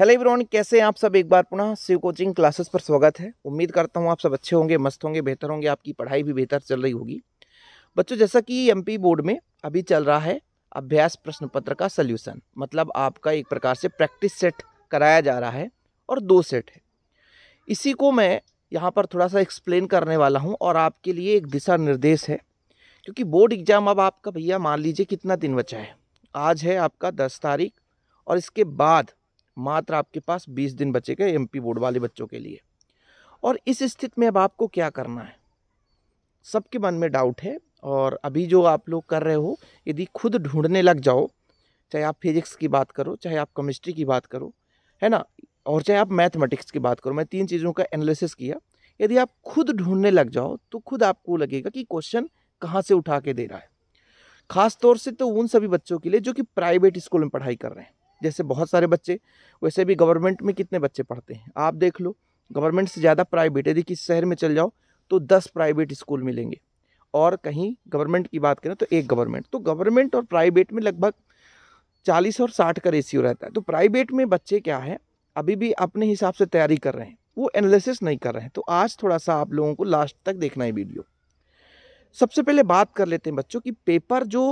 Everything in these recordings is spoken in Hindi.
हेलो एवरीवन कैसे हैं आप सब एक बार पुनः शिव कोचिंग क्लासेस पर स्वागत है उम्मीद करता हूं आप सब अच्छे होंगे मस्त होंगे बेहतर होंगे आपकी पढ़ाई भी बेहतर चल रही होगी बच्चों जैसा कि एमपी बोर्ड में अभी चल रहा है अभ्यास प्रश्न पत्र का सल्यूशन मतलब आपका एक प्रकार से प्रैक्टिस सेट कराया जा रहा है और दो सेट है इसी को मैं यहाँ पर थोड़ा सा एक्सप्लेन करने वाला हूँ और आपके लिए एक दिशा निर्देश है क्योंकि बोर्ड एग्ज़ाम अब आपका भैया मान लीजिए कितना दिन बचा है आज है आपका दस तारीख और इसके बाद मात्र आपके पास 20 दिन गए एमपी बोर्ड वाले बच्चों के लिए और इस स्थिति में अब आपको क्या करना है सबके मन में डाउट है और अभी जो आप लोग कर रहे हो यदि खुद ढूंढने लग जाओ चाहे आप फिजिक्स की बात करो चाहे आप केमिस्ट्री की बात करो है ना और चाहे आप मैथमेटिक्स की बात करो मैं तीन चीज़ों का एनालिसिस किया यदि आप खुद ढूंढने लग जाओ तो खुद आपको लगेगा कि क्वेश्चन कहाँ से उठा के दे रहा है ख़ास तौर से तो उन सभी बच्चों के लिए जो कि प्राइवेट स्कूल में पढ़ाई कर रहे हैं जैसे बहुत सारे बच्चे वैसे भी गवर्नमेंट में कितने बच्चे पढ़ते हैं आप देख लो गवर्नमेंट से ज़्यादा प्राइवेट यदि किसी शहर में चल जाओ तो दस प्राइवेट स्कूल मिलेंगे और कहीं गवर्नमेंट की बात करें तो एक गवर्नमेंट तो गवर्नमेंट और प्राइवेट में लगभग चालीस और साठ का रेशियो रहता है तो प्राइवेट में बच्चे क्या है अभी भी अपने हिसाब से तैयारी कर रहे हैं वो एनालिसिस नहीं कर रहे हैं तो आज थोड़ा सा आप लोगों को लास्ट तक देखना है वीडियो सबसे पहले बात कर लेते हैं बच्चों की पेपर जो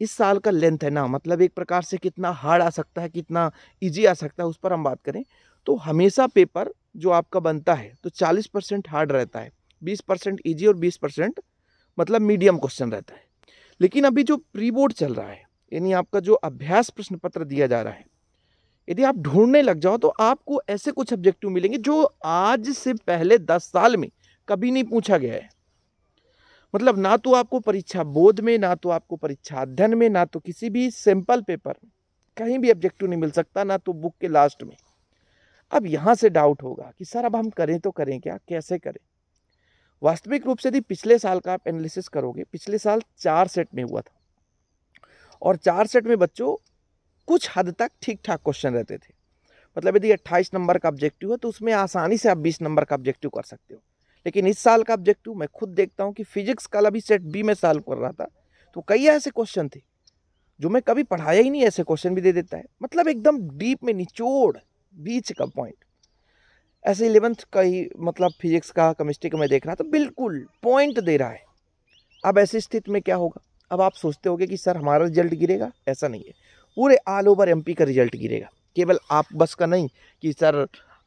इस साल का लेंथ है ना मतलब एक प्रकार से कितना हार्ड आ सकता है कितना इजी आ सकता है उस पर हम बात करें तो हमेशा पेपर जो आपका बनता है तो 40 परसेंट हार्ड रहता है 20 परसेंट ईजी और 20 परसेंट मतलब मीडियम क्वेश्चन रहता है लेकिन अभी जो प्री बोर्ड चल रहा है यानी आपका जो अभ्यास प्रश्न पत्र दिया जा रहा है यदि आप ढूंढने लग जाओ तो आपको ऐसे कुछ ऑब्जेक्टिव मिलेंगे जो आज से पहले दस साल में कभी नहीं पूछा गया है मतलब ना तो आपको परीक्षा बोध में ना तो आपको परीक्षा अध्ययन में ना तो किसी भी सिंपल पेपर में कहीं भी ऑब्जेक्टिव नहीं मिल सकता ना तो बुक के लास्ट में अब यहाँ से डाउट होगा कि सर अब हम करें तो करें क्या कैसे करें वास्तविक रूप से यदि पिछले साल का आप एनालिसिस करोगे पिछले साल चार सेट में हुआ था और चार सेट में बच्चों कुछ हद तक ठीक ठाक क्वेश्चन रहते थे मतलब यदि 28 नंबर का ऑब्जेक्टिव है तो उसमें आसानी से आप 20 नंबर का ऑब्जेक्टिव कर सकते हो लेकिन इस साल का ऑब्जेक्टिव मैं खुद देखता हूँ कि फिजिक्स का अभी सेट बी में सॉल्व कर रहा था तो कई ऐसे क्वेश्चन थे जो मैं कभी पढ़ाया ही नहीं ऐसे क्वेश्चन भी दे देता है मतलब एकदम डीप में निचोड़ बीच का पॉइंट ऐसे इलेवंथ का ही मतलब फिजिक्स का केमिस्ट्री का मैं देख रहा था तो बिल्कुल पॉइंट दे रहा है अब ऐसी स्थिति में क्या होगा अब आप सोचते होगे कि सर हमारा रिजल्ट गिरेगा ऐसा नहीं है पूरे ऑल ओवर एमपी का रिजल्ट गिरेगा केवल आप बस का नहीं कि सर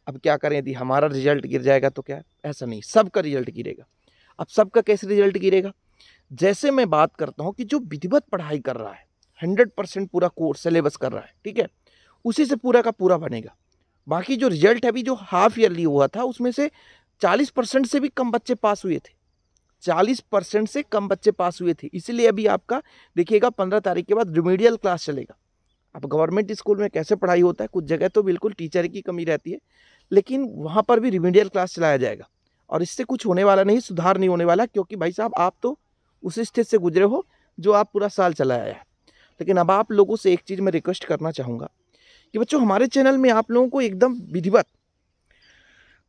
अब क्या करें यदि हमारा रिजल्ट गिर जाएगा तो क्या ऐसा नहीं सबका रिजल्ट गिरेगा अब सबका कैसे रिजल्ट गिरेगा जैसे मैं बात करता हूँ कि जो विधिवत पढ़ाई कर रहा है हंड्रेड परसेंट पूरा कोर्स सिलेबस कर रहा है ठीक है उसी से पूरा का पूरा बनेगा बाकी जो रिजल्ट अभी जो हाफ ईयरली हुआ था उसमें से चालीस परसेंट से भी कम बच्चे पास हुए थे चालीस परसेंट से कम बच्चे पास हुए थे इसलिए अभी आपका देखिएगा पंद्रह तारीख के बाद रिमीडियल क्लास चलेगा अब गवर्नमेंट स्कूल में कैसे पढ़ाई होता है कुछ जगह तो बिल्कुल टीचर की कमी रहती है लेकिन वहाँ पर भी रिमेडियल क्लास चलाया जाएगा और इससे कुछ होने वाला नहीं सुधार नहीं होने वाला क्योंकि भाई साहब आप तो उस स्टेज से गुजरे हो जो आप पूरा साल चलाया है लेकिन अब आप लोगों से एक चीज़ मैं रिक्वेस्ट करना चाहूँगा कि बच्चों हमारे चैनल में आप लोगों को एकदम विधिवत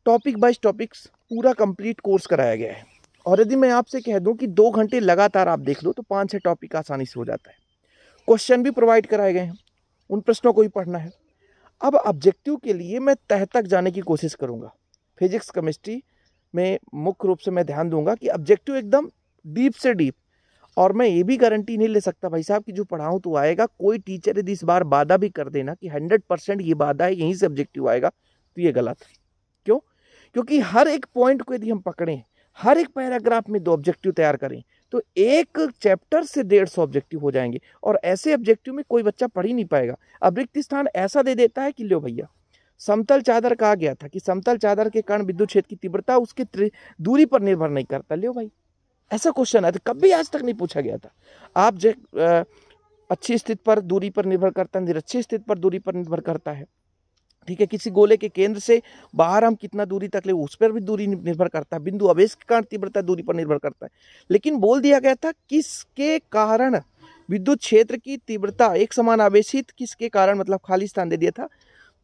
टॉपिक बाइज टॉपिक्स पूरा कंप्लीट कोर्स कराया गया है और यदि मैं आपसे कह दूं कि दो घंटे लगातार आप देख लो तो पाँच छः टॉपिक आसानी से हो जाता है क्वेश्चन भी प्रोवाइड कराए गए हैं उन प्रश्नों को भी पढ़ना है अब ऑब्जेक्टिव के लिए मैं तह तक जाने की कोशिश करूँगा फिजिक्स केमिस्ट्री में मुख्य रूप से मैं ध्यान दूंगा कि ऑब्जेक्टिव एकदम डीप से डीप और मैं ये भी गारंटी नहीं ले सकता भाई साहब कि जो पढ़ाऊँ तो आएगा कोई टीचर यदि इस बार वादा भी कर देना कि हंड्रेड परसेंट ये वादा है यहीं से ऑब्जेक्टिव आएगा तो ये गलत है क्यों क्योंकि हर एक पॉइंट को यदि हम पकड़ें हर एक पैराग्राफ में दो ऑब्जेक्टिव तैयार करें तो एक चैप्टर से डेढ़ सौ ऑब्जेक्टिव हो जाएंगे और ऐसे ऑब्जेक्टिव में कोई बच्चा पढ़ ही नहीं पाएगा रिक्त स्थान ऐसा दे देता है कि लो भैया समतल चादर कहा गया था कि समतल चादर के कारण विद्युत क्षेत्र की तीव्रता उसके दूरी पर निर्भर नहीं करता लियो भाई ऐसा क्वेश्चन है कब तो कभी आज तक नहीं पूछा गया था आप जे अच्छी स्थिति पर दूरी पर निर्भर करता है निरक्षी स्थिति पर दूरी पर निर्भर करता है ठीक है किसी गोले के केंद्र से बाहर हम कितना दूरी तक ले उस पर भी दूरी निर्भर करता है बिंदु आवेश के कारण तीव्रता दूरी पर निर्भर करता है लेकिन बोल दिया गया था किसके कारण विद्युत क्षेत्र की तीव्रता एक समान आवेशित किसके कारण मतलब खाली स्थान दे दिया था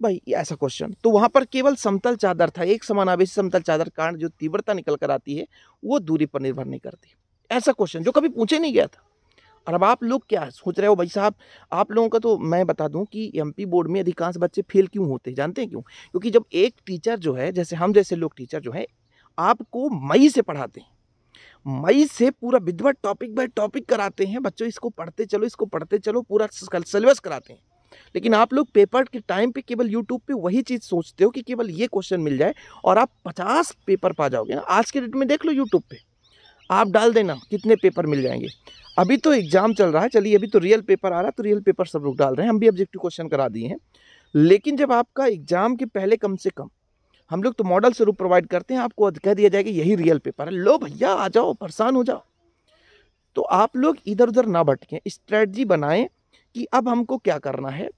भाई ऐसा क्वेश्चन तो वहाँ पर केवल समतल चादर था एक समान आवेश समतल चादर कारण जो तीव्रता निकल कर आती है वो दूरी पर निर्भर नहीं करती ऐसा क्वेश्चन जो कभी पूछे नहीं गया था और अब आप लोग क्या सोच रहे हो भाई साहब आप लोगों का तो मैं बता दूं कि एमपी बोर्ड में अधिकांश बच्चे फेल क्यों होते हैं जानते हैं क्यों क्योंकि जब एक टीचर जो है जैसे हम जैसे लोग टीचर जो है आपको मई से पढ़ाते हैं मई से पूरा विधवा टॉपिक बाय टॉपिक कराते हैं बच्चों इसको पढ़ते चलो इसको पढ़ते चलो पूरा सिलेबस कराते हैं लेकिन आप लोग पेपर के टाइम पे केवल यूट्यूब पे वही चीज़ सोचते हो कि केवल ये क्वेश्चन मिल जाए और आप पचास पेपर पा जाओगे ना आज के डेट में देख लो यूट्यूब पे आप डाल देना कितने पेपर मिल जाएंगे अभी तो एग्ज़ाम चल रहा है चलिए अभी तो रियल पेपर आ रहा है तो रियल पेपर सब लोग डाल रहे हैं हम भी ऑब्जेक्टिव क्वेश्चन करा दिए हैं लेकिन जब आपका एग्ज़ाम के पहले कम से कम हम लोग तो मॉडल स्वरूप प्रोवाइड करते हैं आपको कह दिया जाएगा यही रियल पेपर है लो भैया आ जाओ परेशान हो जाओ तो आप लोग इधर उधर ना भटकें स्ट्रैटी बनाएं कि अब हमको क्या करना है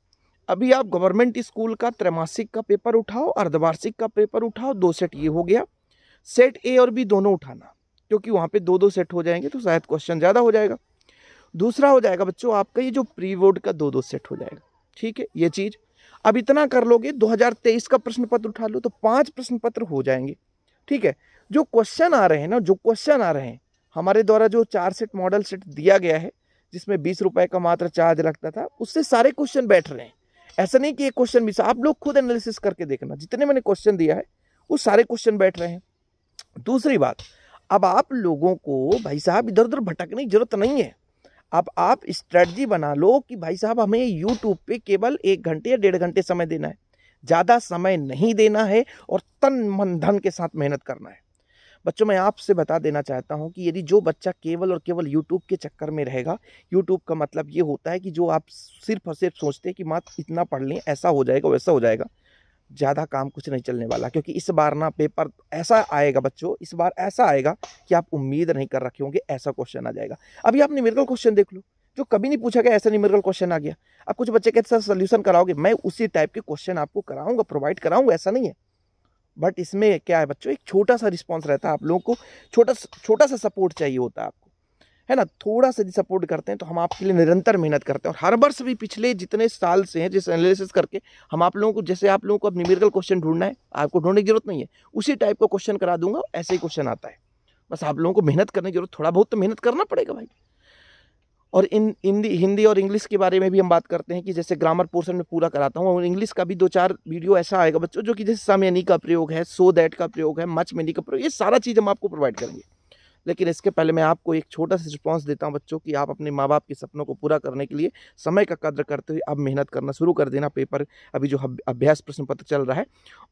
अभी आप गवर्नमेंट स्कूल का त्रैमासिक का पेपर उठाओ अर्धवार्षिक का पेपर उठाओ दो सेट ये हो गया सेट ए और बी दोनों उठाना क्योंकि वहाँ पे दो दो सेट हो जाएंगे तो शायद क्वेश्चन ज़्यादा हो जाएगा दूसरा हो जाएगा बच्चों आपका ये जो प्री बोर्ड का दो दो सेट हो जाएगा ठीक है ये चीज़ अब इतना कर लोगे 2023 का प्रश्न पत्र उठा लो तो पांच प्रश्न पत्र हो जाएंगे ठीक है जो क्वेश्चन आ रहे हैं ना जो क्वेश्चन आ रहे हैं हमारे द्वारा जो चार सेट मॉडल सेट दिया गया है जिसमें बीस रुपए का मात्र चार्ज लगता था उससे सारे क्वेश्चन बैठ रहे हैं ऐसा नहीं कि ये क्वेश्चन मिस आप लोग खुद एनालिसिस करके देखना जितने मैंने क्वेश्चन दिया है वो सारे क्वेश्चन बैठ रहे हैं दूसरी बात अब आप लोगों को भाई साहब इधर उधर भटकने की ज़रूरत नहीं है अब आप स्ट्रेटजी बना लो कि भाई साहब हमें यूट्यूब पे केवल एक घंटे या डेढ़ घंटे समय देना है ज़्यादा समय नहीं देना है और तन मन धन के साथ मेहनत करना है बच्चों मैं आपसे बता देना चाहता हूँ कि यदि जो बच्चा केवल और केवल यूट्यूब के चक्कर में रहेगा यूट्यूब का मतलब ये होता है कि जो आप सिर्फ और सिर्फ सोचते हैं कि माँ इतना पढ़ लें ऐसा हो जाएगा वैसा हो जाएगा ज़्यादा काम कुछ नहीं चलने वाला क्योंकि इस बार ना पेपर ऐसा आएगा बच्चों इस बार ऐसा आएगा कि आप उम्मीद नहीं कर रखे होंगे ऐसा क्वेश्चन आ जाएगा अभी आप निमेरिकल क्वेश्चन देख लो जो कभी नहीं पूछा गया ऐसा निमेरिकल क्वेश्चन आ गया अब कुछ बच्चे कहते सर सोल्यूशन कराओगे मैं उसी टाइप के क्वेश्चन आपको कराऊंगा प्रोवाइड कराऊंगा ऐसा नहीं है बट इसमें क्या है बच्चों एक छोटा सा रिस्पॉन्स रहता है आप लोगों को छोटा छोटा सा सपोर्ट चाहिए होता है आपको है ना थोड़ा सा सपोर्ट करते हैं तो हम आपके लिए निरंतर मेहनत करते हैं और हर वर्ष भी पिछले जितने साल से हैं जिस एनालिसिस करके हम आप लोगों को जैसे आप लोगों को अब न्यूमेरिकल क्वेश्चन ढूंढना है आपको ढूंढने की जरूरत नहीं है उसी टाइप का क्वेश्चन करा दूंगा ऐसे ही क्वेश्चन आता है बस आप लोगों को मेहनत करने की जरूरत थोड़ा बहुत तो मेहनत करना पड़ेगा भाई और इन हिंदी हिंदी और इंग्लिश के बारे में भी हम बात करते हैं कि जैसे ग्रामर पोर्शन में पूरा कराता हूँ और इंग्लिश का भी दो चार वीडियो ऐसा आएगा बच्चों जो कि जैसे समयनी का प्रयोग है सो दैट का प्रयोग है मच मेनी का प्रयोग ये सारा चीज़ हम आपको प्रोवाइड करेंगे लेकिन इसके पहले मैं आपको एक छोटा सा रिस्पॉन्स देता हूँ बच्चों की आप अपने माँ बाप के सपनों को पूरा करने के लिए समय का कदर करते हुए अब मेहनत करना शुरू कर देना पेपर अभी जो अभ्यास प्रश्न पत्र चल रहा है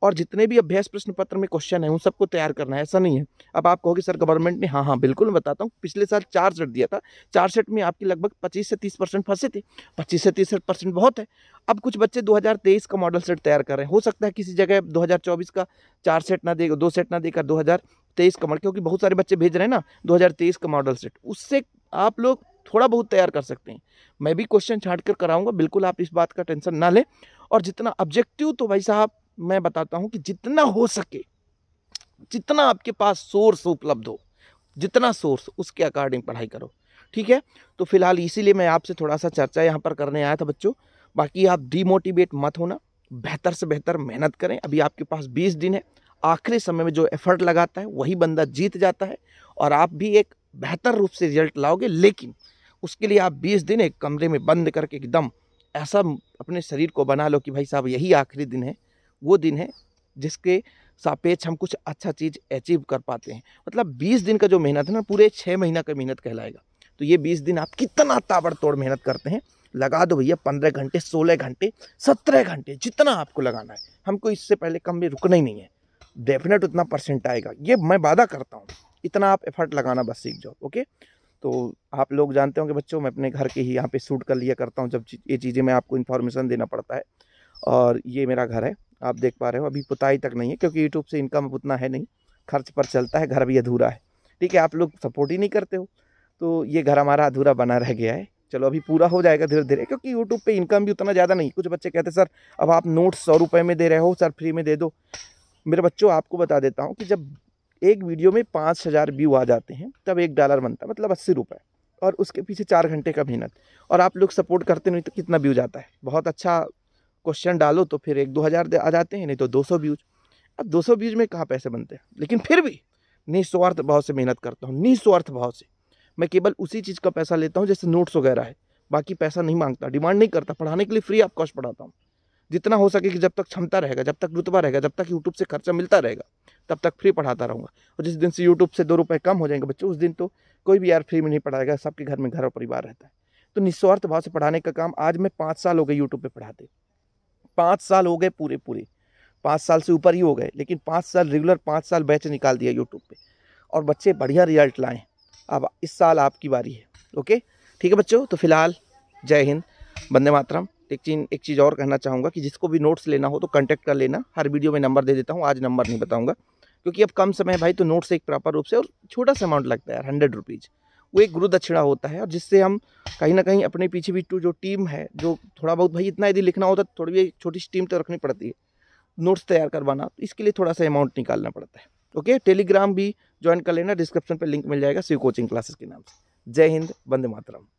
और जितने भी अभ्यास प्रश्न पत्र में क्वेश्चन है उन सबको तैयार करना है ऐसा नहीं है अब आप कहोगे सर गवर्नमेंट ने हाँ हाँ बिल्कुल बताता हूँ पिछले साल चार सेट दिया था चार सेट में आपकी लगभग पच्चीस से तीस परसेंट फंसे थे पच्चीस से तीस परसेंट बहुत है अब कुछ बच्चे 2023 का मॉडल सेट तैयार कर रहे हैं हो सकता है किसी जगह 2024 का चार सेट ना दे दो सेट ना देकर तेईस का मॉडल क्योंकि बहुत सारे बच्चे भेज रहे हैं ना 2023 का मॉडल सेट उससे आप लोग थोड़ा बहुत तैयार कर सकते हैं मैं भी क्वेश्चन छाट कर कराऊंगा बिल्कुल आप इस बात का टेंशन ना लें और जितना ऑब्जेक्टिव तो भाई साहब मैं बताता हूँ कि जितना हो सके जितना आपके पास सोर्स उपलब्ध हो जितना सोर्स उसके अकॉर्डिंग पढ़ाई करो ठीक है तो फिलहाल इसीलिए मैं आपसे थोड़ा सा चर्चा यहाँ पर करने आया था बच्चों बाकी आप डीमोटिवेट मत होना बेहतर से बेहतर मेहनत करें अभी आपके पास 20 दिन है आखिरी समय में जो एफर्ट लगाता है वही बंदा जीत जाता है और आप भी एक बेहतर रूप से रिजल्ट लाओगे लेकिन उसके लिए आप बीस दिन एक कमरे में बंद करके एकदम ऐसा अपने शरीर को बना लो कि भाई साहब यही आखिरी दिन है वो दिन है जिसके सापेक्ष हम कुछ अच्छा चीज़ अचीव कर पाते हैं मतलब बीस दिन का जो मेहनत है ना पूरे छः महीना का मेहनत कहलाएगा तो ये बीस दिन आप कितना ताबड़तोड़ मेहनत करते हैं लगा दो भैया पंद्रह घंटे सोलह घंटे सत्रह घंटे जितना आपको लगाना है हमको इससे पहले कम भी रुकना ही नहीं है डेफिनेट उतना परसेंट आएगा ये मैं वादा करता हूँ इतना आप एफर्ट लगाना बस सीख जाओ ओके तो आप लोग जानते होंगे बच्चों मैं अपने घर के ही यहाँ पे शूट कर लिया करता हूँ जब ये चीज़ें मैं आपको इन्फॉर्मेशन देना पड़ता है और ये मेरा घर है आप देख पा रहे हो अभी पुताई तक नहीं है क्योंकि यूट्यूब से इनकम उतना है नहीं खर्च पर चलता है घर भी अधूरा है ठीक है आप लोग सपोर्ट ही नहीं करते हो तो ये घर हमारा अधूरा बना रह गया है चलो अभी पूरा हो जाएगा धीरे धीरे क्योंकि यूट्यूब पे इनकम भी उतना ज़्यादा नहीं कुछ बच्चे कहते सर अब आप नोट्स सौ रुपये में दे रहे हो सर फ्री में दे दो मेरे बच्चों आपको बता देता हूँ कि जब एक वीडियो में पाँच हज़ार व्यू आ जाते हैं तब एक डॉलर बनता है मतलब अस्सी रुपये और उसके पीछे चार घंटे का मेहनत और आप लोग सपोर्ट करते नहीं तो कितना व्यूज आता है बहुत अच्छा क्वेश्चन डालो तो फिर एक दो हज़ार आ जाते हैं नहीं तो दो सौ व्यूज अब दो सौ व्यूज में कहाँ पैसे बनते हैं लेकिन फिर भी निस्वार्थ भाव से मेहनत करता हूँ निस्वार्थ भाव से मैं केवल उसी चीज़ का पैसा लेता हूँ जैसे नोट्स वगैरह है बाकी पैसा नहीं मांगता डिमांड नहीं करता पढ़ाने के लिए फ्री ऑफ कॉस्ट पढ़ाता हूँ जितना हो सके कि जब तक क्षमता रहेगा जब तक रुतबा रहेगा जब तक यूट्यूब से खर्चा मिलता रहेगा तब तक फ्री पढ़ाता रहूँगा और जिस दिन से यूट्यूब से दो रुपये कम हो जाएंगे बच्चे उस दिन तो कोई भी यार फ्री में नहीं पढ़ाएगा सबके घर में घर और परिवार रहता है तो निस्वार्थ भाव से पढ़ाने का काम आज मैं पाँच साल हो गए यूट्यूब पर पढ़ाते पाँच साल हो गए पूरे पूरे पाँच साल से ऊपर ही हो गए लेकिन पाँच साल रेगुलर पाँच साल बैच निकाल दिया यूट्यूब पर और बच्चे बढ़िया रिजल्ट लाएँ अब इस साल आपकी बारी है ओके ठीक है बच्चों तो फिलहाल जय हिंद बंदे मातरम एक चीज एक चीज़ और कहना चाहूँगा कि जिसको भी नोट्स लेना हो तो कांटेक्ट कर लेना हर वीडियो में नंबर दे देता हूँ आज नंबर नहीं बताऊँगा क्योंकि अब कम समय है भाई तो नोट्स एक प्रॉपर रूप से और छोटा सा अमाउंट लगता है यार हंड्रेड रुपीज़ वो एक गुरु दक्षिणा होता है और जिससे हम कहीं ना कहीं अपने पीछे भी टू जो टीम है जो थोड़ा बहुत भाई इतना यदि लिखना होता तो थोड़ी भी छोटी सी टीम तो रखनी पड़ती है नोट्स तैयार करवाना तो इसके लिए थोड़ा सा अमाउंट निकालना पड़ता है ओके टेलीग्राम भी ज्वाइन कर लेना डिस्क्रिप्शन पर लिंक मिल जाएगा शिव कोचिंग क्लासेस के नाम से जय हिंद बंदे मातरम